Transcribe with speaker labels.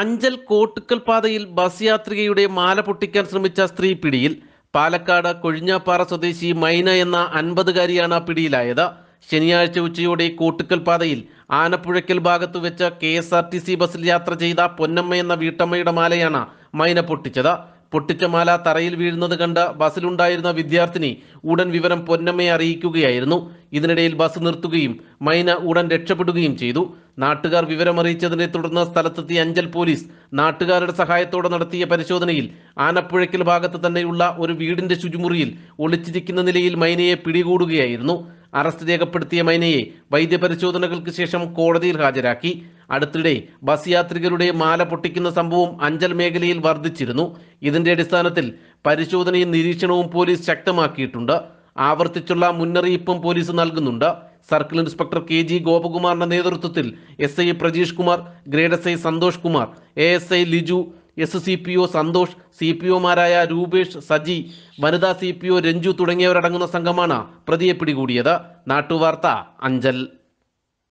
Speaker 1: അഞ്ചൽ കോട്ടുക്കൽ പാതയിൽ ബസ് യാത്രികയുടെ മാല പൊട്ടിക്കാൻ ശ്രമിച്ച സ്ത്രീ പിടിയിൽ പാലക്കാട് കൊഴിഞ്ഞാപ്പാറ സ്വദേശി മൈന എന്ന അൻപതുകാരിയാണ് പിടിയിലായത് ശനിയാഴ്ച ഉച്ചയോടെ കോട്ടുക്കൽ പാതയിൽ ആനപ്പുഴയ്ക്കൽ ഭാഗത്തു വെച്ച് K S R T C ബസ്സിൽ യാത്ര ചെയ്ത പൊന്നമ്മ എന്ന വീട്ടമ്മയുടെ മാലയാണ് മൈന പൊട്ടിച്ചത് പൊട്ടിച്ച മാല തറയിൽ വീഴുന്നത് കണ്ട് ബസ്സിലുണ്ടായിരുന്ന വിദ്യാർത്ഥിനി ഉടൻ വിവരം പൊന്നമ്മയെ അറിയിക്കുകയായിരുന്നു ഇതിനിടയിൽ ബസ് നിർത്തുകയും മൈന ഉടൻ രക്ഷപ്പെടുകയും ചെയ്തു നാട്ടുകാർ വിവരമറിയിച്ചതിനെ തുടർന്ന് സ്ഥലത്തെത്തിയ അഞ്ചൽ പോലീസ് നാട്ടുകാരുടെ സഹായത്തോടെ നടത്തിയ പരിശോധനയിൽ ആനപ്പുഴയ്ക്കൽ ഭാഗത്ത് തന്നെയുള്ള ഒരു വീടിന്റെ ശുചിമുറിയിൽ ഒളിച്ചിരിക്കുന്ന നിലയിൽ മൈനയെ പിടികൂടുകയായിരുന്നു അറസ്റ്റ് രേഖപ്പെടുത്തിയ മൈനയെ വൈദ്യപരിശോധനകൾക്ക് ശേഷം കോടതിയിൽ ഹാജരാക്കി അടുത്തിടെ ബസ് യാത്രികരുടെ മാല പൊട്ടിക്കുന്ന സംഭവം അഞ്ചൽ മേഖലയിൽ വർദ്ധിച്ചിരുന്നു ഇതിന്റെ അടിസ്ഥാനത്തിൽ പരിശോധനയും നിരീക്ഷണവും പോലീസ് ശക്തമാക്കിയിട്ടുണ്ട് ആവർത്തിച്ചുള്ള മുന്നറിയിപ്പും പോലീസ് നൽകുന്നുണ്ട് സർക്കിൾ ഇൻസ്പെക്ടർ കെ ജി ഗോപകുമാറിന്റെ നേതൃത്വത്തിൽ S I Prajeesh Kumar grade S I Santhosh Kumar A S I Liju S C P O Santhosh C P ഒമാരായ രൂപേഷ് സജി വനിതാ സി പി ഒ രഞ്ജു തുടങ്ങിയവരടങ്ങുന്ന സംഘമാണ് പ്രതിയെ പിടികൂടിയത് നാട്ടുവാർത്ത അഞ്ചൽ